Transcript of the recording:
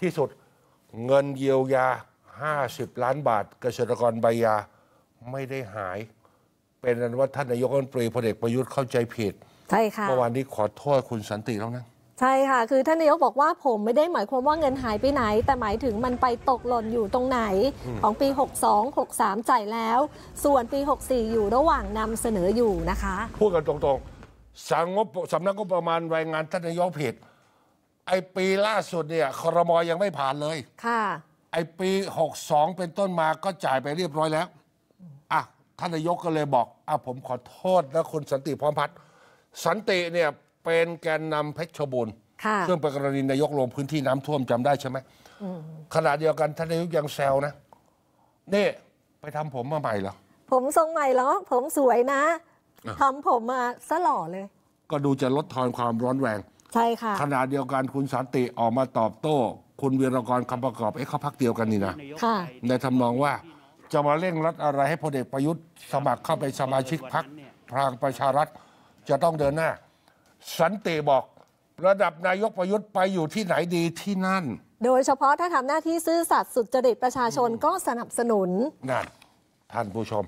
ที่สุดเงินเยียวยา 50 ล้านบาทเกษตรกรใบยาไม่ได้หาย เป็นนั้นว่าท่านนายกรัฐมนตรีพลเอกประยุทธ์เข้าใจผิดใช่ค่ะเมื่อวานนี้ขอโทษคุณสันติแล้วนะใช่ค่ะ คือท่านนายกบอกว่าผมไม่ได้หมายความว่าเงินหายไปไหน แต่หมายถึงมันไปตกหล่นอยู่ตรงไหนของปี 62 63จ่ายแล้ว ส่วนปี 64 อยู่ระหว่างนำเสนออยู่นะคะพูดกันตรงๆสำนักงบประมาณรายงานท่านนายกผิดไอปีล่าสุดเนี่ยคอรมอยังไม่ผ่านเลย ค่ะ ไอปีหกสองเป็นต้นมาก็จ่ายไปเรียบร้อยแล้ว อ่ะ ท่านนายกก็เลยบอกอ่ะผมขอโทษนะคุณสันติพร้อมพัฒน์สันติเนี่ย เป็นแกนนำเพชรบูรณ์ค่ะซึ่งเป็นกรณีนายกลงพื้นที่น้ำท่วมจำได้ใช่ไหมขณะเดียวกัน ท่านนายกยังแซวนะ นี่ ไปทำผมมาใหม่เหรอ ผมทรงใหม่เหรอผมสวยนะทำผมมาซะหล่อเลย ก็ดูจะลดทอนความร้อนแรงใช่ค่ะขณะเดียวกันคุณสันติออกมาตอบโต้ คุณวีรกรคำประกอบเอ๊ะเขาพักเดียวกันนี่นะค่ะในทำนองว่าจะมาเร่งรัดอะไรให้พลเอกประยุทธ์สมัครเข้าไปสมาชิกพักพลังประชารัฐ จะต้องเดินหน้า สันติบอกระดับนายกประยุทธ์ไปอยู่ที่ไหนดีที่นั่น โดยเฉพาะถ้าทำหน้าที่ซื่อสัตย์สุจริตประชาชนก็สนับสนุนนั่นท่านผู้ชม